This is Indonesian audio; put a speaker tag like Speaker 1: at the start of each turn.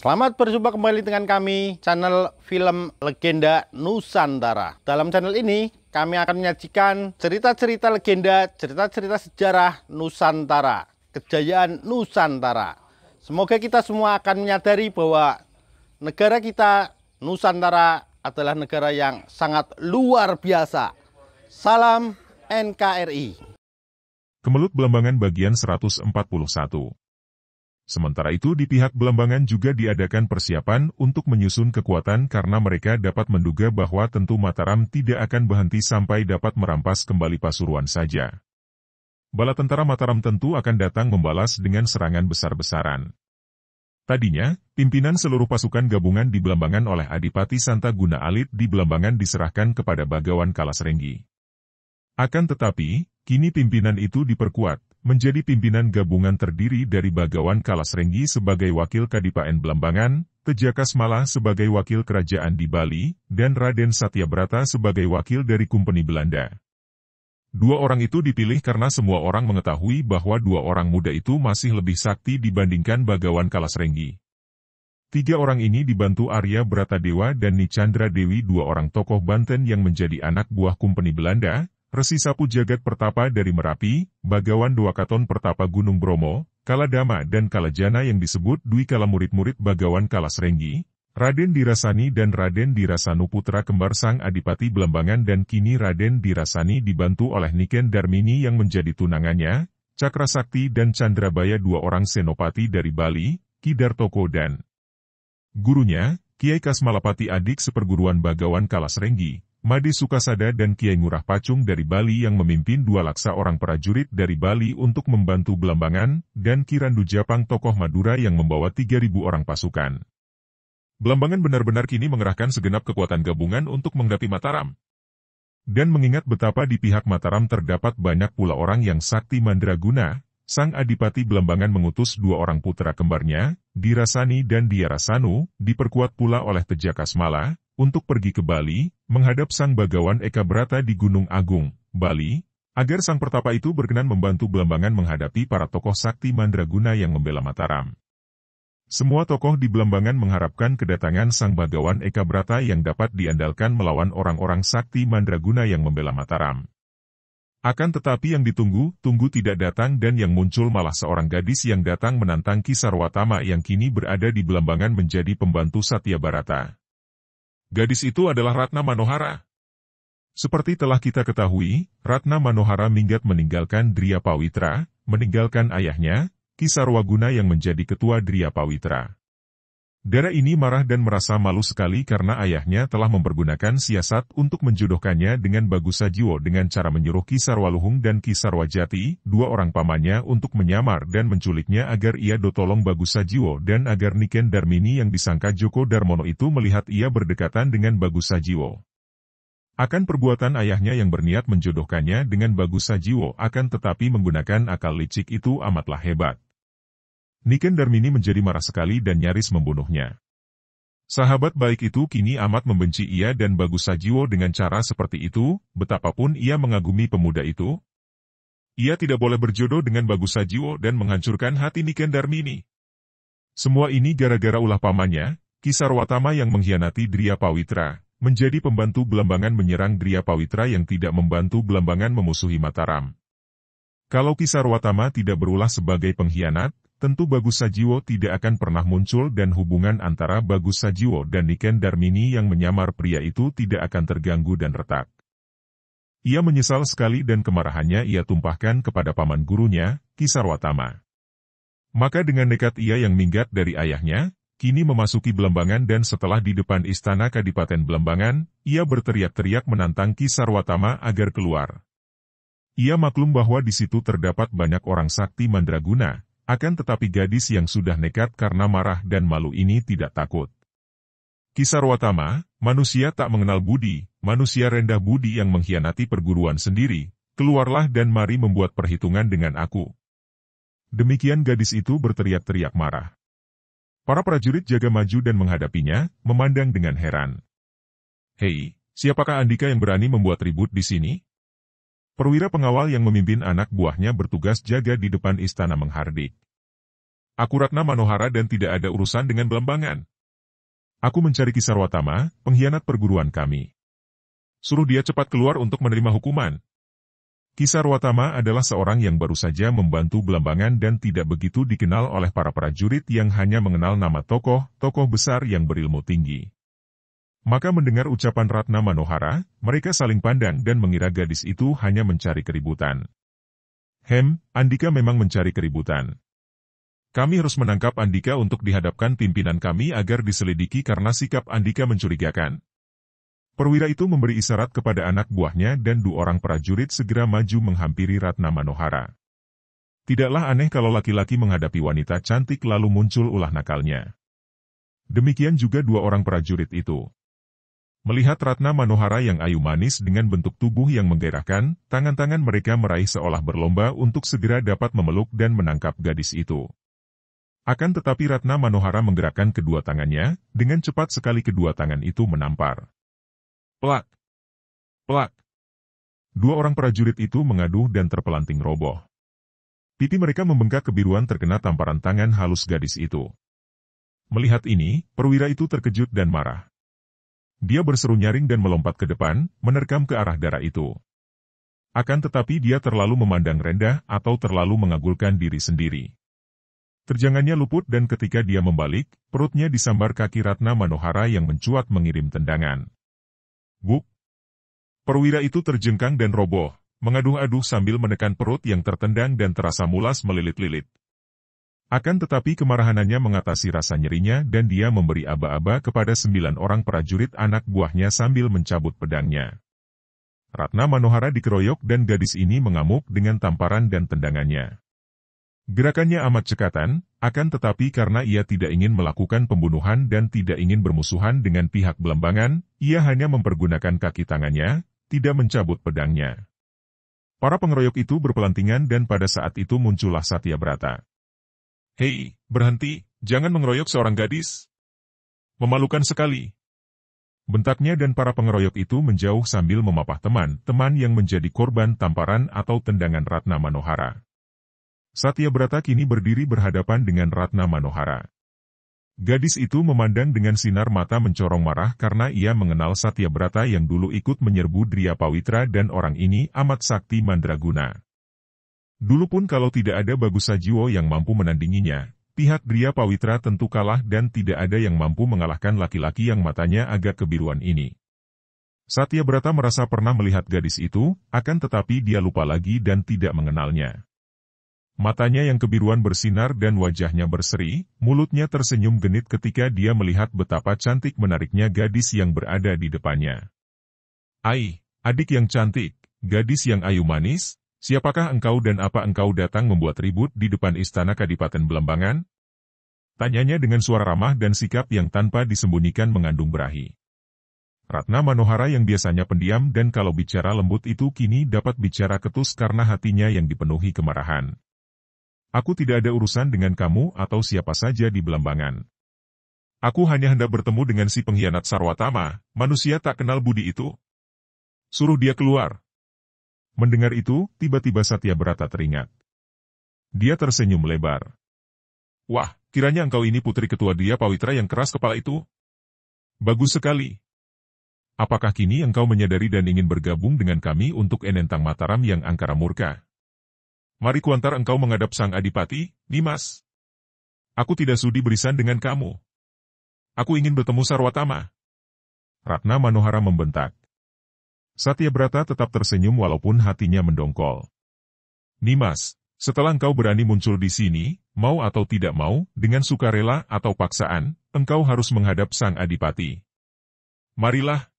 Speaker 1: Selamat berjumpa kembali dengan kami, channel film Legenda Nusantara. Dalam channel ini, kami akan menyajikan cerita-cerita legenda, cerita-cerita sejarah Nusantara, kejayaan Nusantara. Semoga kita semua akan menyadari bahwa negara kita, Nusantara, adalah negara yang sangat luar biasa. Salam NKRI. Kemelut Belambangan bagian 141 Sementara itu di pihak Belambangan juga diadakan persiapan untuk menyusun kekuatan karena mereka dapat menduga bahwa tentu Mataram tidak akan berhenti sampai dapat merampas kembali Pasuruan saja. Bala tentara Mataram tentu akan datang membalas dengan serangan besar-besaran. Tadinya, pimpinan seluruh pasukan gabungan di Belambangan oleh Adipati Santa Guna Alit di Belambangan diserahkan kepada Bagawan Kalasrenggi. Akan tetapi, kini pimpinan itu diperkuat, menjadi pimpinan gabungan terdiri dari Bagawan Kalasrenggi sebagai wakil Kadipaten Belambangan, Tejakas Malah sebagai wakil kerajaan di Bali, dan Raden Satyabrata sebagai wakil dari Kumpeni Belanda. Dua orang itu dipilih karena semua orang mengetahui bahwa dua orang muda itu masih lebih sakti dibandingkan Bagawan Kalasrenggi. Tiga orang ini dibantu Arya Bratadewa dan Nichandra Dewi dua orang tokoh Banten yang menjadi anak buah Kumpeni Belanda, Resi Sapu Jagat Pertapa dari Merapi, Bagawan dua katon Pertapa Gunung Bromo, Kaladama dan Kalajana yang disebut Dwi Kala murid-murid Bagawan Kalasrenggi, Raden Dirasani dan Raden Dirasanu putra kembar sang Adipati belambangan dan kini Raden Dirasani dibantu oleh Niken Darmini yang menjadi tunangannya, Cakra Sakti dan Chandrabaya dua orang senopati dari Bali, Kidartoko dan gurunya, Kiai Kasmalapati adik seperguruan Bagawan Kalasrenggi, Madi Sukasada dan Kiai Ngurah Pacung dari Bali yang memimpin dua laksa orang prajurit dari Bali untuk membantu Belambangan, dan Kirandu Japang tokoh Madura yang membawa 3.000 orang pasukan. Belambangan benar-benar kini mengerahkan segenap kekuatan gabungan untuk menghadapi Mataram. Dan mengingat betapa di pihak Mataram terdapat banyak pula orang yang sakti mandraguna, Sang Adipati Belambangan mengutus dua orang putra kembarnya, Dirasani dan Diarasanu, diperkuat pula oleh Tejaka untuk pergi ke Bali, menghadap Sang Bagawan Eka Brata di Gunung Agung, Bali, agar Sang Pertapa itu berkenan membantu Belambangan menghadapi para tokoh sakti Mandraguna yang membela Mataram. Semua tokoh di Belambangan mengharapkan kedatangan Sang Bagawan Eka Brata yang dapat diandalkan melawan orang-orang sakti Mandraguna yang membela Mataram. Akan tetapi yang ditunggu, tunggu tidak datang dan yang muncul malah seorang gadis yang datang menantang Kisarwatama yang kini berada di Belambangan menjadi pembantu Satya Barata. Gadis itu adalah Ratna Manohara. Seperti telah kita ketahui, Ratna Manohara minggat meninggalkan Dria Pawitra, meninggalkan ayahnya, Kisarwaguna yang menjadi ketua Dria Pawitra. Dara ini marah dan merasa malu sekali karena ayahnya telah mempergunakan siasat untuk menjodohkannya dengan Bagusajio Sajiwo dengan cara menyuruh Kisar Waluhung dan Kisar Wajati, dua orang pamannya untuk menyamar dan menculiknya agar ia dotolong Bagusajio Sajiwo dan agar Niken Darmini yang disangka Joko Darmono itu melihat ia berdekatan dengan Bagusajio. Sajiwo. Akan perbuatan ayahnya yang berniat menjodohkannya dengan Bagusajio, Sajiwo akan tetapi menggunakan akal licik itu amatlah hebat. Niken Darmini menjadi marah sekali dan nyaris membunuhnya. Sahabat baik itu kini amat membenci ia dan Bagus Sajiwo dengan cara seperti itu, betapapun ia mengagumi pemuda itu. Ia tidak boleh berjodoh dengan Bagus Sajiwo dan menghancurkan hati Niken Darmini. Semua ini gara-gara ulah pamannya, Watama yang mengkhianati Dria Pawitra, menjadi pembantu Belambangan menyerang Dria Pawitra yang tidak membantu Belambangan memusuhi Mataram. Kalau Watama tidak berulah sebagai pengkhianat, tentu Bagus Sajiwo tidak akan pernah muncul dan hubungan antara Bagus Sajiwo dan Niken Darmini yang menyamar pria itu tidak akan terganggu dan retak. Ia menyesal sekali dan kemarahannya ia tumpahkan kepada paman gurunya, Kisarwatama. Maka dengan nekat ia yang minggat dari ayahnya, kini memasuki Belembangan dan setelah di depan istana Kadipaten Belembangan, ia berteriak-teriak menantang Kisarwatama agar keluar. Ia maklum bahwa di situ terdapat banyak orang sakti mandraguna, akan tetapi gadis yang sudah nekat karena marah dan malu ini tidak takut. Kisarwatama, manusia tak mengenal budi, manusia rendah budi yang mengkhianati perguruan sendiri, keluarlah dan mari membuat perhitungan dengan aku. Demikian gadis itu berteriak-teriak marah. Para prajurit jaga maju dan menghadapinya, memandang dengan heran. Hei, siapakah Andika yang berani membuat ribut di sini? Perwira pengawal yang memimpin anak buahnya bertugas jaga di depan istana menghardik. Aku Ratna Manohara dan tidak ada urusan dengan Belambangan. Aku mencari Kisarwatama, pengkhianat perguruan kami. Suruh dia cepat keluar untuk menerima hukuman. Kisarwatama adalah seorang yang baru saja membantu belambangan dan tidak begitu dikenal oleh para prajurit yang hanya mengenal nama tokoh-tokoh besar yang berilmu tinggi. Maka mendengar ucapan Ratna Manohara, mereka saling pandang dan mengira gadis itu hanya mencari keributan. Hem, Andika memang mencari keributan. Kami harus menangkap Andika untuk dihadapkan pimpinan kami agar diselidiki karena sikap Andika mencurigakan. Perwira itu memberi isyarat kepada anak buahnya dan dua orang prajurit segera maju menghampiri Ratna Manohara. Tidaklah aneh kalau laki-laki menghadapi wanita cantik lalu muncul ulah nakalnya. Demikian juga dua orang prajurit itu. Melihat Ratna Manohara yang ayu manis dengan bentuk tubuh yang menggairahkan, tangan-tangan mereka meraih seolah berlomba untuk segera dapat memeluk dan menangkap gadis itu. Akan tetapi Ratna Manohara menggerakkan kedua tangannya, dengan cepat sekali kedua tangan itu menampar. Pelak, pelak. Dua orang prajurit itu mengaduh dan terpelanting roboh. Pipi mereka membengkak kebiruan terkena tamparan tangan halus gadis itu. Melihat ini, perwira itu terkejut dan marah. Dia berseru nyaring dan melompat ke depan, menerkam ke arah darah itu. Akan tetapi dia terlalu memandang rendah atau terlalu mengagulkan diri sendiri. Terjangannya luput dan ketika dia membalik, perutnya disambar kaki Ratna Manohara yang mencuat mengirim tendangan. Buk! Perwira itu terjengkang dan roboh, mengaduh-aduh sambil menekan perut yang tertendang dan terasa mulas melilit-lilit. Akan tetapi kemarahanannya mengatasi rasa nyerinya dan dia memberi aba-aba kepada sembilan orang prajurit anak buahnya sambil mencabut pedangnya. Ratna Manohara dikeroyok dan gadis ini mengamuk dengan tamparan dan tendangannya. Gerakannya amat cekatan, akan tetapi karena ia tidak ingin melakukan pembunuhan dan tidak ingin bermusuhan dengan pihak belembangan, ia hanya mempergunakan kaki tangannya, tidak mencabut pedangnya. Para pengeroyok itu berpelantingan dan pada saat itu muncullah Satya Brata. Hei, berhenti, jangan mengeroyok seorang gadis. Memalukan sekali. Bentaknya dan para pengeroyok itu menjauh sambil memapah teman-teman yang menjadi korban tamparan atau tendangan Ratna Manohara. Satya Brata kini berdiri berhadapan dengan Ratna Manohara. Gadis itu memandang dengan sinar mata mencorong marah karena ia mengenal Satya Brata yang dulu ikut menyerbu Dria Pawitra dan orang ini amat sakti mandraguna. Dulu pun kalau tidak ada Bagus Sajiwo yang mampu menandinginya, pihak Gria Pawitra tentu kalah dan tidak ada yang mampu mengalahkan laki-laki yang matanya agak kebiruan ini. Satya Brata merasa pernah melihat gadis itu, akan tetapi dia lupa lagi dan tidak mengenalnya. Matanya yang kebiruan bersinar dan wajahnya berseri, mulutnya tersenyum genit ketika dia melihat betapa cantik menariknya gadis yang berada di depannya. Ai, adik yang cantik, gadis yang ayu manis, Siapakah engkau dan apa engkau datang membuat ribut di depan istana Kadipaten Belambangan? Tanyanya dengan suara ramah dan sikap yang tanpa disembunyikan mengandung berahi. Ratna Manohara yang biasanya pendiam dan kalau bicara lembut itu kini dapat bicara ketus karena hatinya yang dipenuhi kemarahan. Aku tidak ada urusan dengan kamu atau siapa saja di Belambangan. Aku hanya hendak bertemu dengan si pengkhianat Sarwatama, manusia tak kenal budi itu. Suruh dia keluar, Mendengar itu, tiba-tiba Satya Berata teringat. Dia tersenyum lebar. Wah, kiranya engkau ini putri ketua dia Pawitra yang keras kepala itu? Bagus sekali. Apakah kini engkau menyadari dan ingin bergabung dengan kami untuk Enentang Mataram yang angkara murka? Mari kuantar engkau menghadap sang adipati, Nimas. Aku tidak sudi berisan dengan kamu. Aku ingin bertemu Sarwatama. Ratna Manohara membentak. Satyabrata tetap tersenyum walaupun hatinya mendongkol. Nimas, setelah engkau berani muncul di sini, mau atau tidak mau, dengan sukarela atau paksaan, engkau harus menghadap sang adipati. Marilah,